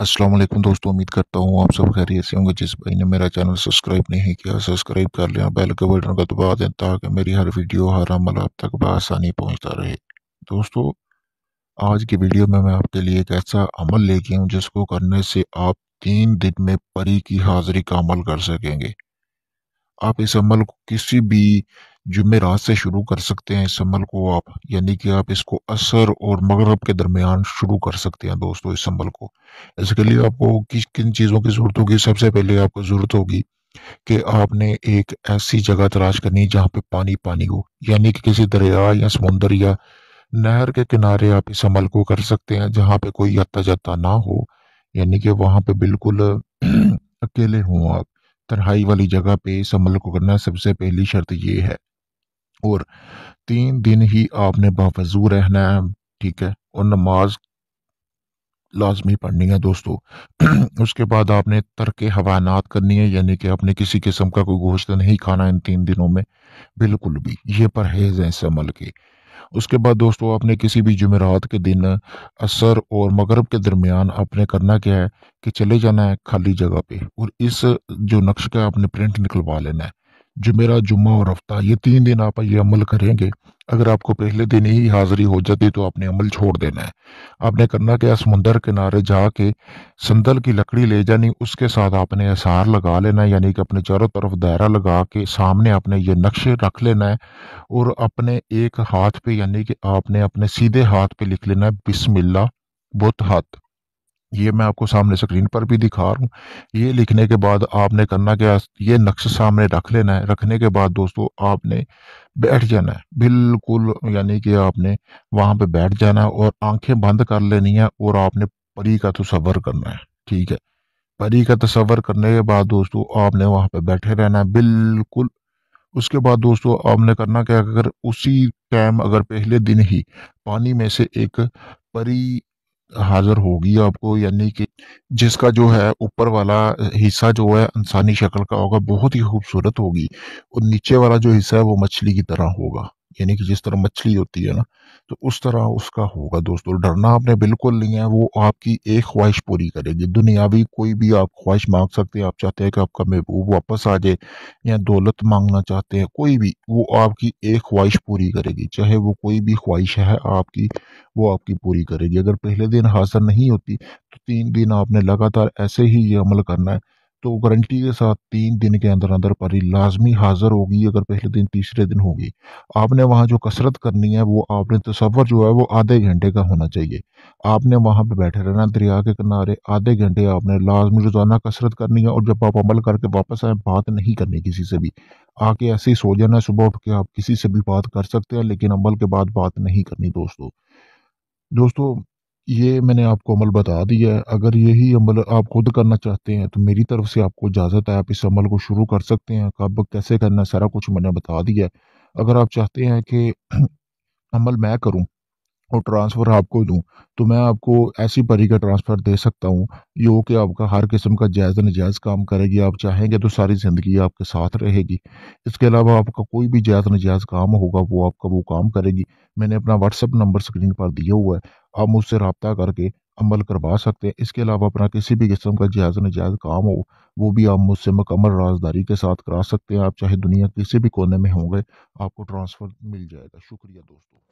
अस्सलाम वालेकुम दोस्तों उम्मीद करता हूँ आप सब खैरियत से होंगे जिस भाई ने मेरा चैनल सब्सक्राइब नहीं किया सब्सक्राइब कर लें बेल के बटन को दबा दें ताकि मेरी हर वीडियो हर अमल आप तक बसानी पहुँचता रहे दोस्तों आज की वीडियो में मैं आपके लिए एक ऐसा अमल लेके हूँ जिसको करने से आप तीन दिन में परी की हाजिरी का अमल कर सकेंगे आप इस अमल को किसी भी जुमेरात से शुरू कर सकते हैं इस अमल को आप यानी कि आप इसको असर और मगरब के दरमियान शुरू कर सकते हैं दोस्तों इस अमल को इसके लिए आपको किस किन चीज़ों की ज़रूरत होगी सबसे पहले आपको ज़रूरत होगी कि आपने एक ऐसी जगह तलाश करनी जहाँ पे पानी पानी हो यानी कि किसी दरिया या समुंदर या नहर के किनारे आप इस अमल को कर सकते हैं जहाँ पे कोई आता जाता ना हो यानी कि वहाँ पे बिल्कुल अकेले हों आप तरहाई वाली जगह पे इस अमल को करना सबसे पहली शर्त ये है और तीन दिन ही आपने बावजू रहना है ठीक है और नमाज लाजमी पढ़नी है दोस्तों उसके बाद आपने तर्क हवानात करनी है यानी कि आपने किसी किस्म का कोई गोश्त नहीं खाना इन तीन दिनों में बिल्कुल भी ये परहेज़ है इस अमल के उसके बाद दोस्तों आपने किसी भी जुमेरात के दिन असर और मगरब के दरमियान आपने करना क्या है कि चले जाना है खाली जगह पे और इस जो नक्श का आपने प्रिंट निकलवा लेना है जुमेरा जुम्मा और हफ्ता ये तीन दिन आप ये अमल करेंगे अगर आपको पहले दिन ही हाजिरी हो जाती तो आपने अमल छोड़ देना है आपने करना क्या समुंदर किनारे जाके संदल की लकड़ी ले जानी उसके साथ आपने असार लगा लेना है यानी कि अपने चारों तरफ दायरा लगा के सामने आपने ये नक्शे रख लेना है और अपने एक हाथ पे यानी कि आपने अपने सीधे हाथ पे लिख लेना है बिस्मिल्ला बुत हाथ ये मैं आपको सामने स्क्रीन पर भी दिखा रहा हूँ ये लिखने के बाद आपने करना क्या ये नक्श सामने रख लेना है रखने के बाद दोस्तों आपने बैठ जाना है बिल्कुल यानी कि आपने वहाँ पे बैठ जाना है और आंखें बंद कर लेनी है और आपने परी का तस्वर करना है ठीक है परी का तस्वर करने के बाद दोस्तों आपने वहाँ पे बैठे रहना है बिल्कुल उसके बाद दोस्तों आपने करना क्या अगर उसी टाइम अगर पहले दिन ही पानी में से एक परी हाजिर होगी आपको यानी कि जिसका जो है ऊपर वाला हिस्सा जो है इंसानी शक्ल का होगा बहुत ही खूबसूरत होगी और नीचे वाला जो हिस्सा है वो मछली की तरह होगा यानी कि जिस तरह मछली होती है ना तो उस तरह उसका होगा दोस्तों डरना आपने बिल्कुल नहीं है वो आपकी एक ख्वाहिश पूरी करेगी दुनियावी कोई भी आप ख्वाहिश मांग सकते हैं आप चाहते हैं कि आपका महबूब वापस आ जाए या दौलत मांगना चाहते हैं कोई भी वो आपकी एक ख्वाहिश पूरी करेगी चाहे वो कोई भी ख्वाहिश है आपकी वो आपकी पूरी करेगी अगर पहले दिन हासिल नहीं होती तो तीन दिन आपने लगातार ऐसे ही ये अमल करना है तो गारंटी के साथ तीन दिन के अंदर अंदर परी लाजमी हाजिर होगी अगर पहले दिन तीसरे दिन होगी आपने वहाँ जो कसरत करनी है वो आपने तस्वर जो है वो आधे घंटे का होना चाहिए आपने वहाँ पे बैठे रहना दरिया के किनारे आधे घंटे आपने लाजमी रोज़ाना कसरत करनी है और जब आप अमल करके वापस आए बात नहीं करनी किसी से भी आके ऐसे ही सो जाना सुबह उठ के आप किसी से भी बात कर सकते हैं लेकिन अमल के बाद बात नहीं करनी दोस्तों दोस्तों ये मैंने आपको अमल बता दिया है अगर यही अमल आप खुद करना चाहते हैं तो मेरी तरफ से आपको इजाज़त है आप इस अमल को शुरू कर सकते हैं कब कैसे करना सारा कुछ मैंने बता दिया है अगर आप चाहते हैं कि अमल मैं करूं और ट्रांसफ़र आपको दूं तो मैं आपको ऐसी परी का ट्रांसफ़र दे सकता हूं जो कि आपका हर किस्म का जायज़ नजायज़ काम करेगी आप चाहेंगे तो सारी ज़िंदगी आपके साथ रहेगी इसके अलावा आपका कोई भी जायज़ नजायज़ काम होगा वो आपका वो काम करेगी मैंने अपना व्हाट्सअप नंबर स्क्रीन पर दिया हुआ है आप मुझसे रबता करके अमल करवा सकते हैं इसके अलावा अपना किसी भी किस्म का जहाज़ नजायज़ काम हो वो भी आप मुझसे मकमल राजदारी के साथ करा सकते हैं आप चाहे दुनिया किसी भी कोने में होंगे आपको ट्रांसफ़र मिल जाएगा शुक्रिया दोस्तों